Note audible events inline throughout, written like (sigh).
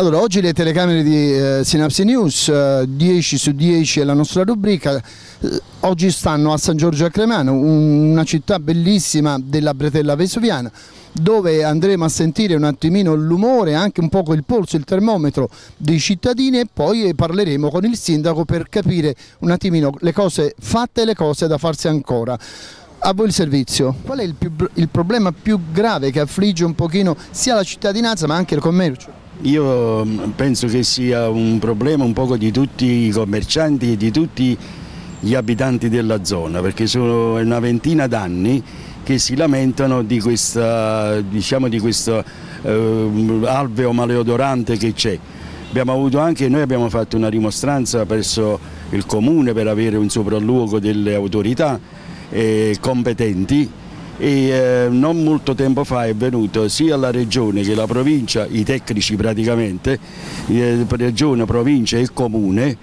Allora, oggi le telecamere di eh, Sinapsi News, eh, 10 su 10 è la nostra rubrica, eh, oggi stanno a San Giorgio a Cremano, un, una città bellissima della bretella vesuviana, dove andremo a sentire un attimino l'umore, anche un po' il polso, il termometro dei cittadini e poi parleremo con il sindaco per capire un attimino le cose fatte e le cose da farsi ancora. A voi il servizio, qual è il, più, il problema più grave che affligge un pochino sia la cittadinanza ma anche il commercio? Io mm, penso che sia un problema un poco di tutti i commercianti e di tutti gli abitanti della zona, perché sono una ventina d'anni che si lamentano di, questa, diciamo, questo eh, alveo maleodorante che c'è. Anche, noi abbiamo fatto una rimostranza presso il comune per avere un sopralluogo delle autorità eh, competenti e eh, non molto tempo fa è venuto sia la regione che la provincia, i tecnici praticamente, eh, regione, provincia e comune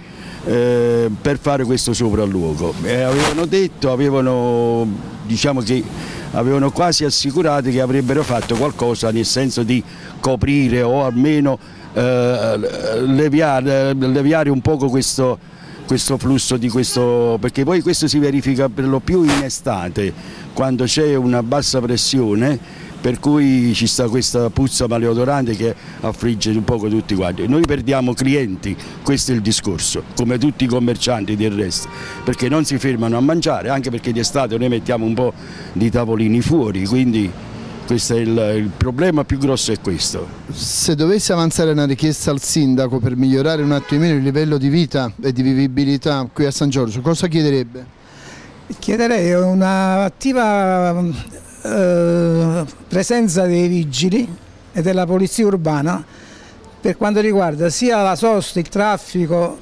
eh, per fare questo sopralluogo. avevano detto, avevano, diciamo che, avevano quasi assicurato che avrebbero fatto qualcosa nel senso di coprire o almeno leviare, leviare un poco questo questo flusso di questo, perché poi questo si verifica per lo più in estate, quando c'è una bassa pressione per cui ci sta questa puzza maleodorante che affligge un poco tutti quanti. Noi perdiamo clienti, questo è il discorso, come tutti i commercianti del resto, perché non si fermano a mangiare, anche perché d'estate noi mettiamo un po' di tavolini fuori, quindi Certo, questo è il, il problema più grosso è questo. Se dovesse avanzare una richiesta al sindaco per migliorare un attimino il livello di vita e di vivibilità qui a San Giorgio, cosa chiederebbe? Chiederei un'attiva eh, presenza dei vigili e della polizia urbana per quanto riguarda sia la sosta, il traffico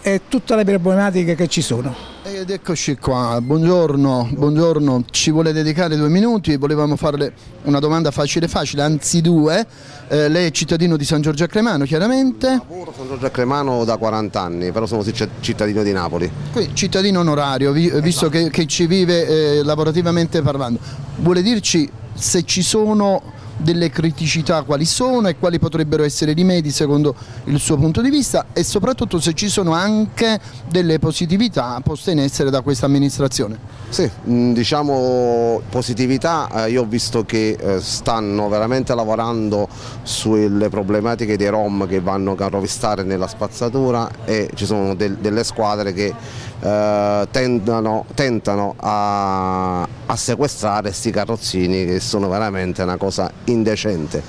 e tutte le problematiche che ci sono. Ed eccoci qua, buongiorno, buongiorno, ci vuole dedicare due minuti, volevamo farle una domanda facile facile, anzi due, eh, lei è cittadino di San Giorgio a Cremano chiaramente? Lavoro San Giorgio a Cremano da 40 anni, però sono cittadino di Napoli. Qui, cittadino onorario, vi, eh, esatto. visto che, che, ci vive eh, lavorativamente parlando, vuole dirci se ci sono delle criticità quali sono e quali potrebbero essere i rimedi secondo il suo punto di vista e soprattutto se ci sono anche delle positività poste in essere da questa amministrazione. Sì, mm, diciamo positività, eh, io ho visto che eh, stanno veramente lavorando sulle problematiche dei Rom che vanno a rovistare nella spazzatura e ci sono delle squadre che eh, tendano, tentano a, a sequestrare questi carrozzini che sono veramente una cosa indecente.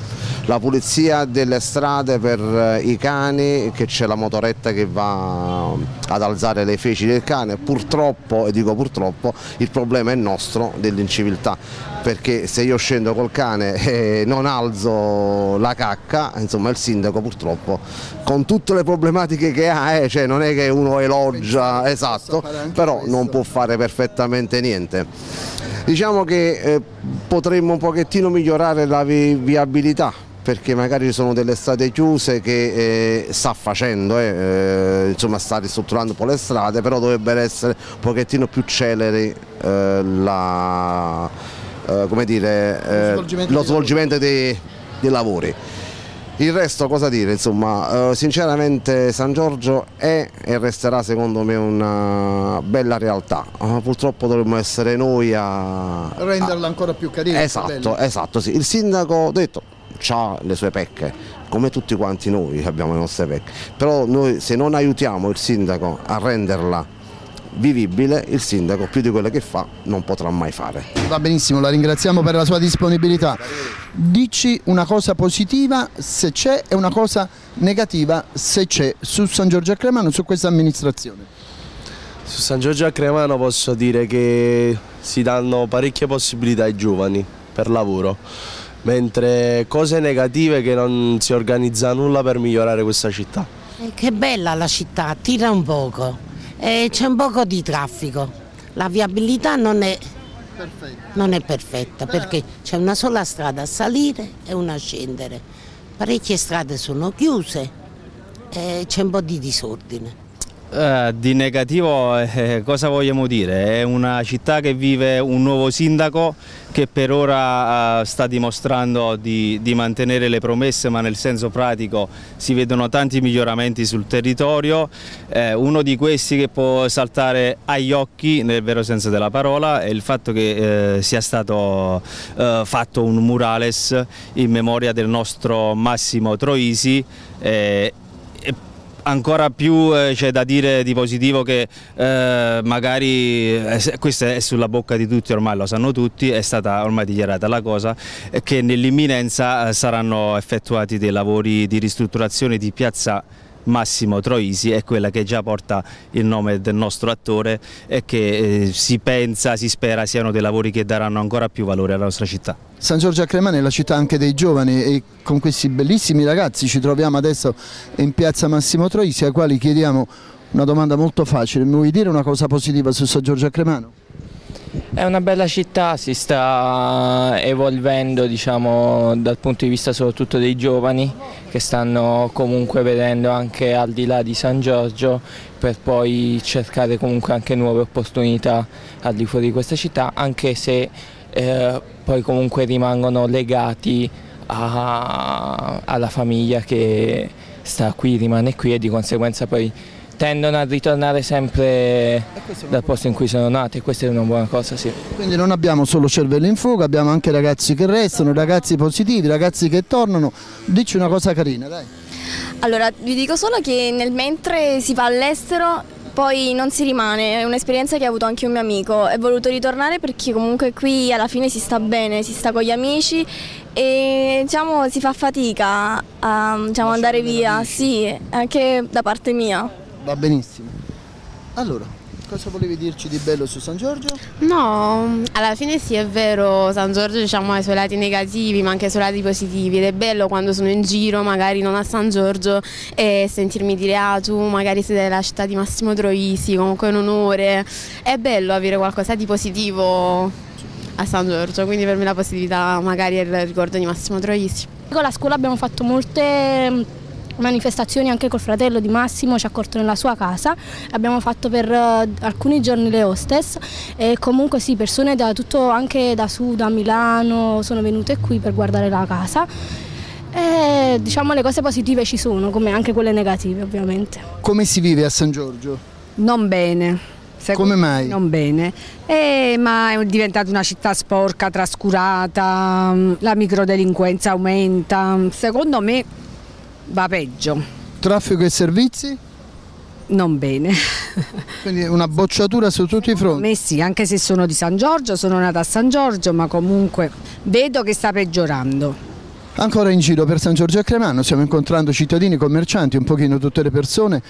La pulizia delle strade per eh, i cani, che c'è la motoretta che va eh, ad alzare le feci del cane, purtroppo, e dico purtroppo, il problema è nostro dell'inciviltà perché se io scendo col cane (laughs) e non alzo la cacca, insomma il sindaco purtroppo con tutte le problematiche che ha, eh, cioè non è che uno elogia, esatto, però questo. non può fare perfettamente niente. Diciamo che eh, potremmo un pochettino migliorare la vi viabilità perché magari ci sono delle strade chiuse che eh, sta facendo, eh, eh insomma sta ristrutturando un po' le strade, però dovrebbero essere un pochettino più celeri eh, la eh, come dire, eh, lo svolgimento, lo svolgimento dei, dei, lavori. Il resto cosa dire? Insomma, eh, sinceramente San Giorgio è e resterà secondo me una bella realtà. Eh, purtroppo dovremmo essere noi a... Renderla a... ancora più carina. Esatto, esatto. Sì. Il sindaco, detto, ha le sue pecche, come tutti quanti noi abbiamo le nostre pecche, però noi se non aiutiamo il sindaco a renderla vivibile il sindaco più di quello che fa non potrà mai fare. Va benissimo, la ringraziamo per la sua disponibilità. Dici una cosa positiva se c'è e una cosa negativa se c'è su San Giorgio a Cremano, su questa amministrazione. Su San Giorgio a Cremano posso dire che si danno parecchie possibilità ai giovani per lavoro, mentre cose negative che non si organizza nulla per migliorare questa città. Eh, che bella la città, tira un poco. Eh, c'è un poco di traffico. La viabilità non è non è perfetta perché c'è una sola strada a salire e una a scendere. Parecchie strade sono chiuse e eh, c'è un po' di disordine. Eh, di negativo eh, cosa vogliamo dire? È una città che vive un nuovo sindaco che per ora eh, sta dimostrando di, di, mantenere le promesse ma nel senso pratico si vedono tanti miglioramenti sul territorio, eh, uno di questi che può saltare agli occhi nel vero senso della parola è il fatto che eh, sia stato fatto un murales in memoria del nostro Massimo Troisi Ancora più eh, c'è da dire di positivo che eh, magari, eh, questo è sulla bocca di tutti, ormai lo sanno tutti, è stata ormai dichiarata la cosa, eh, che nell'imminenza eh, saranno effettuati dei lavori di ristrutturazione di piazza Massimo Troisi è quella che già porta il nome del nostro attore e che eh, si pensa, si spera siano dei lavori che daranno ancora più valore alla nostra città. San Giorgio a Cremana è la città anche dei giovani e con questi bellissimi ragazzi ci troviamo adesso in piazza Massimo Troisi ai quali chiediamo una domanda molto facile, mi vuoi dire una cosa positiva su San Giorgio a Cremano? È una bella città, si sta evolvendo diciamo, dal punto di vista soprattutto dei giovani che stanno comunque vedendo anche al di là di San Giorgio per poi cercare comunque anche nuove opportunità al di fuori di questa città anche se eh, poi comunque rimangono legati a, alla famiglia che sta qui, rimane qui e di conseguenza poi tendono a ritornare sempre dal posto in cui sono nati e questa è una buona cosa, sì. Quindi non abbiamo solo cervello in fuoco, abbiamo anche ragazzi che restano, ragazzi positivi, ragazzi che tornano. Dici una cosa carina, dai. Allora, vi dico solo che nel mentre si va all'estero poi non si rimane, è un'esperienza che ha avuto anche un mio amico, è voluto ritornare perché comunque qui alla fine si sta bene, si sta con gli amici e diciamo si fa fatica a diciamo, andare via, sì, anche da parte mia. Va benissimo. Allora, cosa volevi dirci di bello su San Giorgio? No, alla fine sì è vero, San Giorgio diciamo, ha i suoi lati negativi ma anche i suoi lati positivi ed è bello quando sono in giro magari non a San Giorgio e sentirmi dire ah tu magari sei della città di Massimo Troisi, comunque è un onore, è bello avere qualcosa di positivo a San Giorgio, quindi per me la positività magari è il ricordo di Massimo Troisi. Con la scuola abbiamo fatto molte manifestazioni anche col fratello di Massimo, ci ha accorto nella sua casa, abbiamo fatto per eh, alcuni giorni le hostess e comunque sì, persone da tutto, anche da sud, da Milano, sono venute qui per guardare la casa. E, diciamo le cose positive ci sono, come anche quelle negative ovviamente. Come si vive a San Giorgio? Non bene. Come mai? Non bene, eh, ma è diventata una città sporca, trascurata, mm, la microdelinquenza aumenta, secondo me va peggio. Traffico e servizi? Non bene. (laughs) Quindi una bocciatura su tutti i fronti? Me eh sì, anche se sono di San Giorgio, sono nata a San Giorgio, ma comunque vedo che sta peggiorando. Ancora in giro per San Giorgio a Cremano stiamo incontrando cittadini, commercianti, un pochino tutte le persone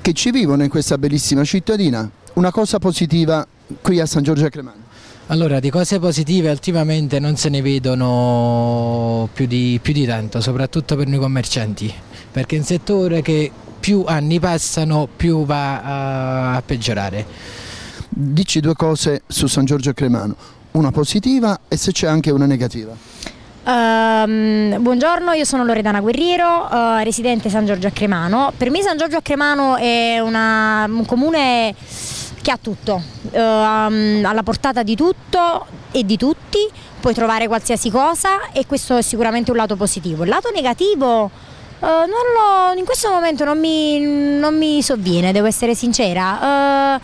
che ci vivono in questa bellissima cittadina. Una cosa positiva qui a San Giorgio a Cremano. Allora, di cose positive ultimamente non se ne vedono più di, più di tanto, soprattutto per noi commercianti perché è un settore che più anni passano più va eh, a peggiorare. Dici due cose su San Giorgio Cremano, una positiva e se c'è anche una negativa. Um, buongiorno, io sono Loredana Guerriero, uh, residente San Giorgio a Cremano. Per me San Giorgio a Cremano è una, un comune che ha tutto, uh, um, alla portata di tutto e di tutti, puoi trovare qualsiasi cosa e questo è sicuramente un lato positivo. Il lato negativo Uh, lo, in questo momento non mi, non mi, sovviene, devo essere sincera. Uh,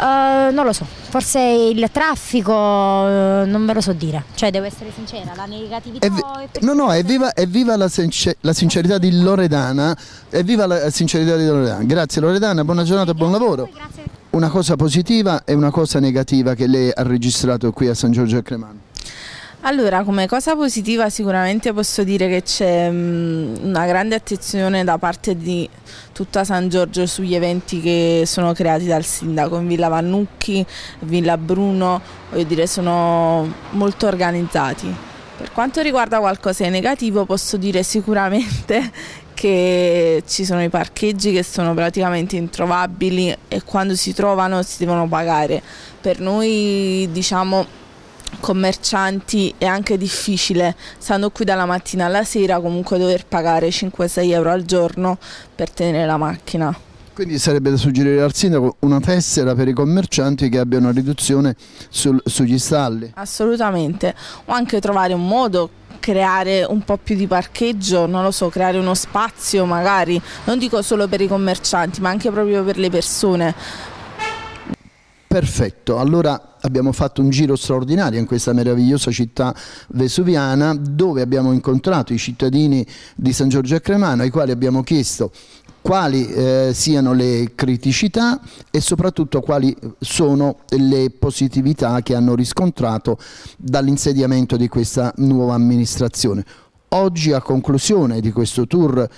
uh, non lo so, forse il traffico non ve lo so dire, cioè devo essere sincera, la negatività... È è no, no, è cioè viva la, sincer la, sincerità di Loredana, evviva la sincerità di Loredana. Grazie Loredana, buona giornata, buon lavoro. Una cosa positiva e una cosa negativa che lei ha registrato qui a San Giorgio a Cremano. Allora, come cosa positiva sicuramente posso dire che c'è mm, una grande attenzione da parte di tutta San Giorgio sugli eventi che sono creati dal sindaco in Villa Vannucchi, Villa Bruno, voglio dire sono molto organizzati. Per quanto riguarda qualcosa di negativo posso dire sicuramente (laughs) che ci sono i parcheggi che sono praticamente introvabili e quando si trovano si devono pagare. Per noi diciamo commercianti è anche difficile, stando qui dalla mattina alla sera, comunque dover pagare 5-6 euro al giorno per tenere la macchina. Quindi sarebbe da suggerire al sindaco una tessera per i commercianti che abbia una riduzione sul, sugli stalli? Assolutamente, o anche trovare un modo creare un po' più di parcheggio, non lo so, creare uno spazio magari, non dico solo per i commercianti ma anche proprio per le persone Perfetto, allora abbiamo fatto un giro straordinario in questa meravigliosa città vesuviana dove abbiamo incontrato i cittadini di San Giorgio a Cremano ai quali abbiamo chiesto quali eh, siano le criticità e soprattutto quali sono le positività che hanno riscontrato dall'insediamento di questa nuova amministrazione. Oggi a conclusione di questo tour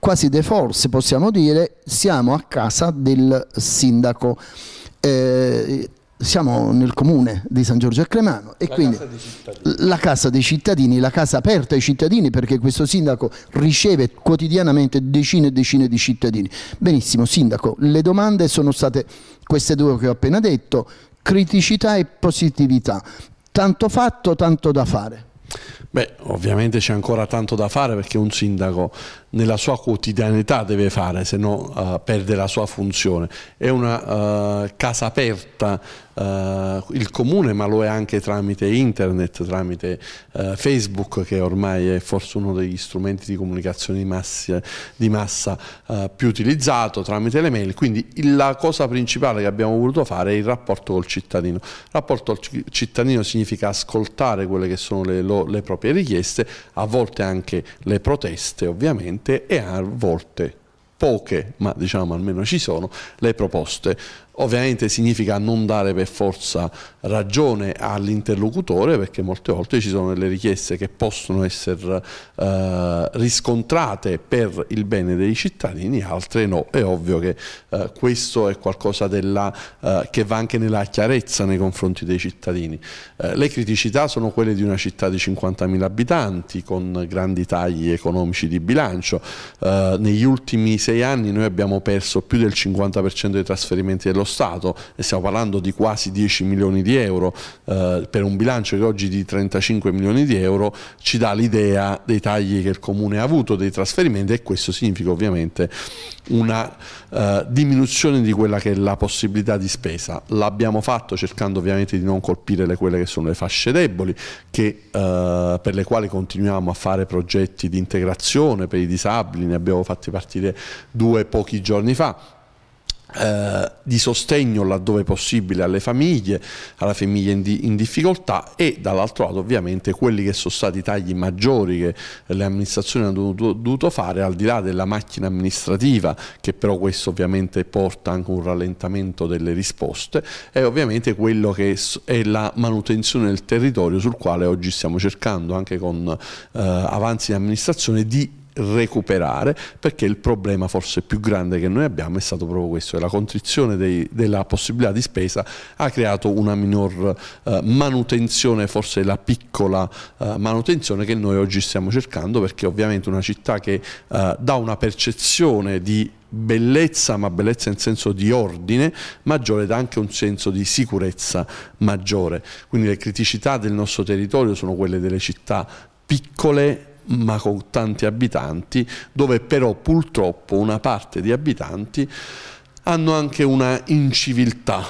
quasi de force possiamo dire siamo a casa del sindaco eh, siamo nel comune di San Giorgio a Cremano e la quindi casa la casa dei cittadini, la casa aperta ai cittadini perché questo sindaco riceve quotidianamente decine e decine di cittadini. Benissimo, sindaco, le domande sono state queste due che ho appena detto, criticità e positività. Tanto fatto, tanto da fare. Beh, ovviamente c'è ancora tanto da fare perché un sindaco nella sua quotidianità deve fare, se no uh, perde la sua funzione. È una uh, casa aperta Uh, il comune, ma lo è anche tramite internet, tramite uh, Facebook, che ormai è forse uno degli strumenti di comunicazione di, massia, di massa uh, più utilizzato, tramite le mail. Quindi la cosa principale che abbiamo voluto fare è il rapporto col cittadino. Rapporto col cittadino significa ascoltare quelle che sono le, lo, le proprie richieste, a volte anche le proteste ovviamente, tante e a volte poche, ma diciamo almeno ci sono, le proposte Ovviamente significa non dare per forza ragione all'interlocutore perché molte volte ci sono delle richieste che possono essere eh, riscontrate per il bene dei cittadini, altre no. È ovvio che eh, questo è qualcosa della, eh, che va anche nella chiarezza nei confronti dei cittadini. Eh, le criticità sono quelle di una città di 50.000 abitanti con grandi tagli economici di bilancio. Eh, negli ultimi sei anni noi abbiamo perso più del 50% dei trasferimenti dello Stato e stiamo parlando di quasi 10 milioni di euro eh, per un bilancio che oggi di 35 milioni di euro ci dà l'idea dei tagli che il Comune ha avuto, dei trasferimenti e questo significa ovviamente una eh, diminuzione di quella che è la possibilità di spesa. L'abbiamo fatto cercando ovviamente di non colpire le, quelle che sono le fasce deboli che, eh, per le quali continuiamo a fare progetti di integrazione per i disabili, ne abbiamo fatti partire due pochi giorni fa eh, di sostegno laddove possibile alle famiglie, alla famiglia in, di, in, difficoltà e dall'altro lato ovviamente quelli che sono stati i tagli maggiori che le amministrazioni hanno dovuto, fare al di là della macchina amministrativa che però questo ovviamente porta anche un rallentamento delle risposte e ovviamente quello che è la manutenzione del territorio sul quale oggi stiamo cercando anche con eh, avanzi di amministrazione di recuperare perché il problema forse più grande che noi abbiamo è stato proprio questo, la contrizione dei, della possibilità di spesa ha creato una minor eh, manutenzione, forse la piccola eh, manutenzione che noi oggi stiamo cercando perché ovviamente una città che eh, dà una percezione di bellezza, ma bellezza in senso di ordine maggiore, dà anche un senso di sicurezza maggiore. Quindi le criticità del nostro territorio sono quelle delle città piccole ma con tanti abitanti, dove però purtroppo una parte di abitanti hanno anche una inciviltà,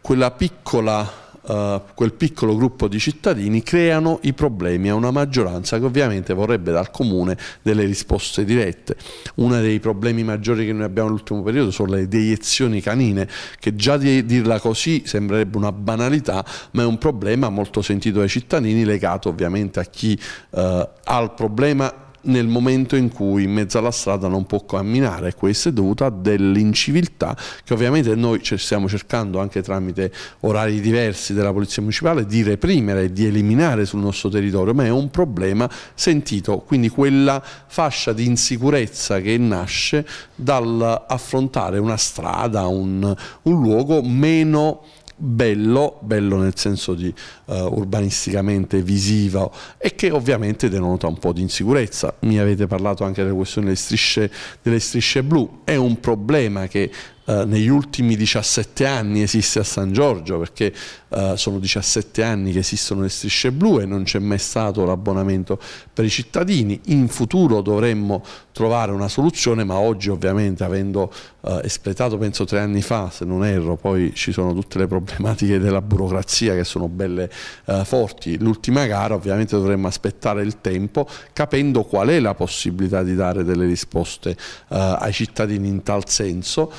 quella piccola eh, quel piccolo gruppo di cittadini creano i problemi a una maggioranza che ovviamente vorrebbe dal comune delle risposte dirette. Uno dei problemi maggiori che noi abbiamo nell'ultimo periodo sono le deiezioni canine, che già di dirla così sembrerebbe una banalità, ma è un problema molto sentito dai cittadini legato ovviamente a chi uh, ha il problema nel momento in cui in mezzo alla strada non può camminare. Questo è dovuto a dell'inciviltà che ovviamente noi stiamo cercando anche tramite orari diversi della Polizia Municipale di reprimere, e di eliminare sul nostro territorio, ma è un problema sentito, quindi quella fascia di insicurezza che nasce dall'affrontare una strada, un, un luogo meno bello, bello nel senso di uh, urbanisticamente visivo e che ovviamente denota un po' di insicurezza. Mi avete parlato anche della questione delle strisce, delle strisce blu, è un problema che eh, negli ultimi 17 anni esiste a San Giorgio, perché eh, sono 17 anni che esistono le strisce blu e non c'è mai stato l'abbonamento per i cittadini. In futuro dovremmo trovare una soluzione, ma oggi ovviamente avendo eh, espletato penso tre anni fa, se non erro, poi ci sono tutte le problematiche della burocrazia che sono belle eh, forti. L'ultima gara ovviamente dovremmo aspettare il tempo capendo qual è la possibilità di dare delle risposte eh, ai cittadini in tal senso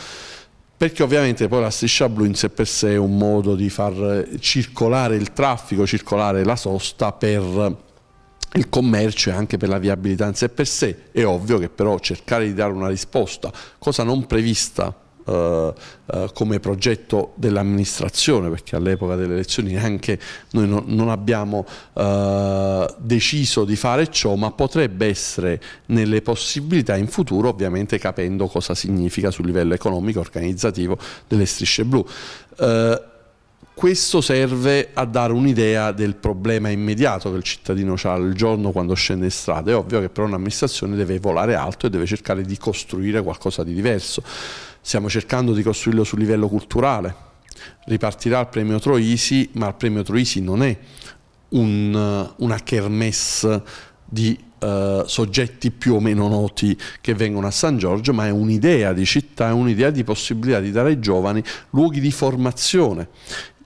perché ovviamente poi la striscia blu in sé per sé è un modo di far circolare il traffico, circolare la sosta per il commercio e anche per la viabilità in sé per sé. È ovvio che però cercare di dare una risposta, cosa non prevista eh, eh, come progetto dell'amministrazione, perché all'epoca delle elezioni anche noi no, non abbiamo eh, deciso di fare ciò, ma potrebbe essere nelle possibilità in futuro, ovviamente capendo cosa significa sul livello economico e organizzativo delle strisce blu. Eh, questo serve a dare un'idea del problema immediato che il cittadino ha al giorno quando scende in strada. È ovvio che però un'amministrazione deve volare alto e deve cercare di costruire qualcosa di diverso. Stiamo cercando di costruirlo sul livello culturale. Ripartirà il premio Troisi, ma il premio Troisi non è un, eh, una kermesse di eh, soggetti più o meno noti che vengono a San Giorgio, ma è un'idea di città, è un'idea di possibilità di dare ai giovani luoghi di formazione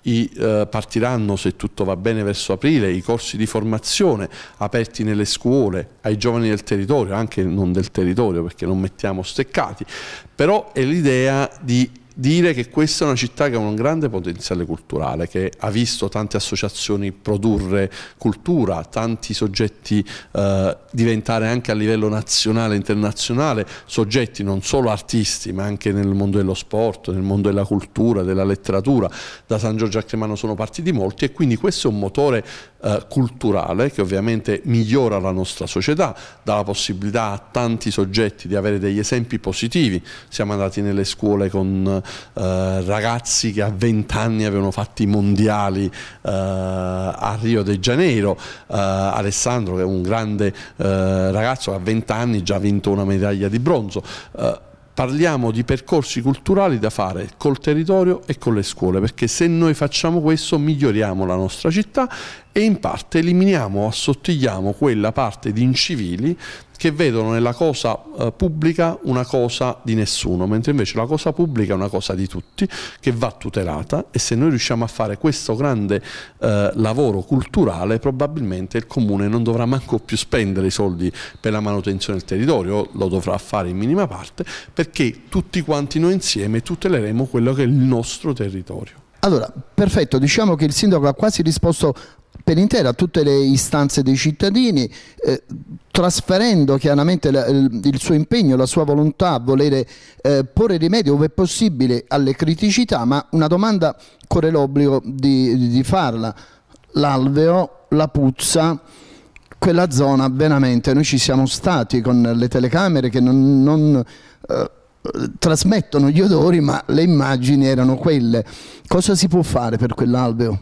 i, eh, partiranno, se tutto va bene, verso aprile i corsi di formazione aperti nelle scuole ai giovani del territorio, anche non del territorio perché non mettiamo steccati, però è l'idea di dire che questa è una città che ha un grande potenziale culturale, che ha visto tante associazioni produrre cultura, tanti soggetti eh, diventare anche a livello nazionale e internazionale, soggetti non solo artisti ma anche nel mondo dello sport, nel mondo della cultura, della letteratura, da San Giorgio a Cremano sono partiti molti e quindi questo è un motore eh, culturale che ovviamente migliora la nostra società, dà la possibilità a tanti soggetti di avere degli esempi positivi. Siamo andati nelle scuole con eh, ragazzi che a 20 anni avevano fatto i mondiali eh, a Rio de Janeiro, eh, Alessandro che è un grande eh, ragazzo che a 20 anni già ha vinto una medaglia di bronzo parliamo di percorsi culturali da fare col territorio e con le scuole, perché se noi facciamo questo miglioriamo la nostra città e in parte eliminiamo, assottigliamo quella parte di incivili che vedono nella cosa eh, pubblica una cosa di nessuno, mentre invece la cosa pubblica è una cosa di tutti che va tutelata e se noi riusciamo a fare questo grande eh, lavoro culturale probabilmente il comune non dovrà manco più spendere i soldi per la manutenzione del territorio, lo dovrà fare in minima parte perché tutti quanti noi insieme tuteleremo quello che è il nostro territorio. Allora, perfetto, diciamo che il sindaco ha quasi risposto per intera tutte le istanze dei cittadini, eh, trasferendo chiaramente la, il suo impegno, la sua volontà a volere eh, porre rimedio ove possibile alle criticità, ma una domanda corre l'obbligo di, di farla. L'alveo, la puzza, quella zona veramente noi ci siamo stati con le telecamere che non, non eh, trasmettono gli odori ma le immagini erano quelle. Cosa si può fare per quell'alveo?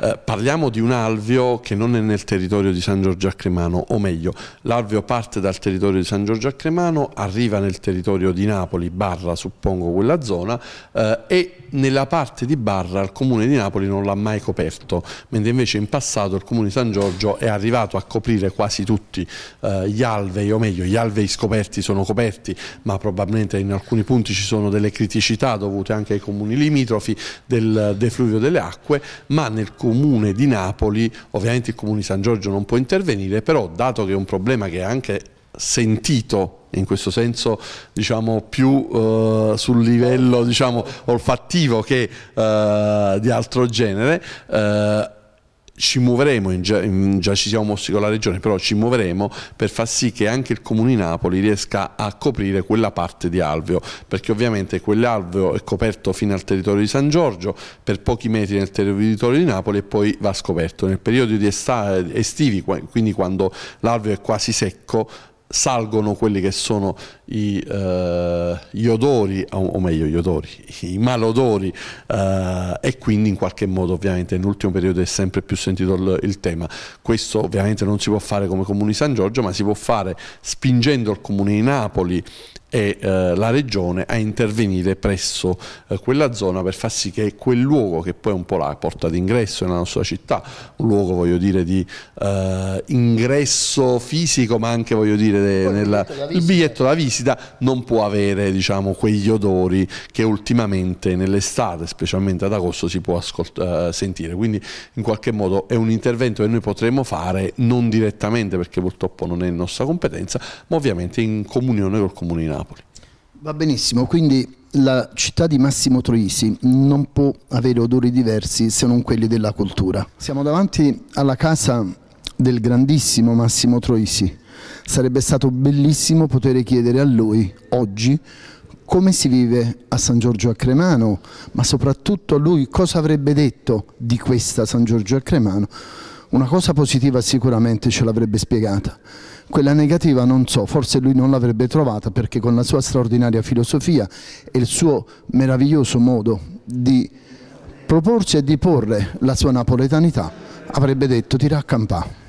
Eh, parliamo di un alveo che non è nel territorio di San Giorgio a Cremano, o meglio, l'alveo parte dal territorio di San Giorgio a Cremano, arriva nel territorio di Napoli, Barra suppongo quella zona, eh, e nella parte di Barra il comune di Napoli non l'ha mai coperto, mentre invece in passato il comune di San Giorgio è arrivato a coprire quasi tutti eh, gli alvei, o meglio, gli alvei scoperti sono coperti, ma probabilmente in alcuni punti ci sono delle criticità dovute anche ai comuni limitrofi del defluvio delle acque, ma nel comune di Napoli, ovviamente il comune di San Giorgio non può intervenire, però dato che è un problema che è anche sentito in questo senso diciamo, più eh, sul livello diciamo, olfattivo che eh, di altro genere eh, ci muoveremo, in già, in già, ci siamo mossi con la regione, però ci muoveremo per far sì che anche il Comune di Napoli riesca a coprire quella parte di alveo, perché ovviamente quell'alveo è coperto fino al territorio di San Giorgio, per pochi metri nel territorio di Napoli e poi va scoperto. Nel periodo estivi, quindi quando l'alveo è quasi secco, salgono quelli che sono i, eh, gli odori, o meglio gli odori, i malodori eh, e quindi in qualche modo ovviamente nell'ultimo periodo è sempre più sentito il, il, tema. Questo ovviamente non si può fare come Comune di San Giorgio ma si può fare spingendo il Comune di Napoli e eh, la regione a intervenire presso eh, quella zona per far sì che quel luogo che poi è un po' la porta d'ingresso nella nostra città, un luogo voglio dire di eh, ingresso fisico ma anche voglio dire nella, il biglietto da visita non può avere diciamo, quegli odori che ultimamente nell'estate specialmente ad agosto si può eh, sentire quindi in qualche modo è un intervento che noi potremmo fare non direttamente perché purtroppo non è nostra competenza ma ovviamente in comunione col comuninato Napoli. Va benissimo, quindi la città di Massimo Troisi non può avere odori diversi se non quelli della cultura. Siamo davanti alla casa del grandissimo Massimo Troisi. Sarebbe stato bellissimo poter chiedere a lui oggi come si vive a San Giorgio a Cremano, ma soprattutto a lui cosa avrebbe detto di questa San Giorgio a Cremano. Una cosa positiva sicuramente ce l'avrebbe spiegata. Quella negativa non so, forse lui non l'avrebbe trovata perché con la sua straordinaria filosofia e il suo meraviglioso modo di proporsi e di porre la sua napoletanità avrebbe detto tira a campà.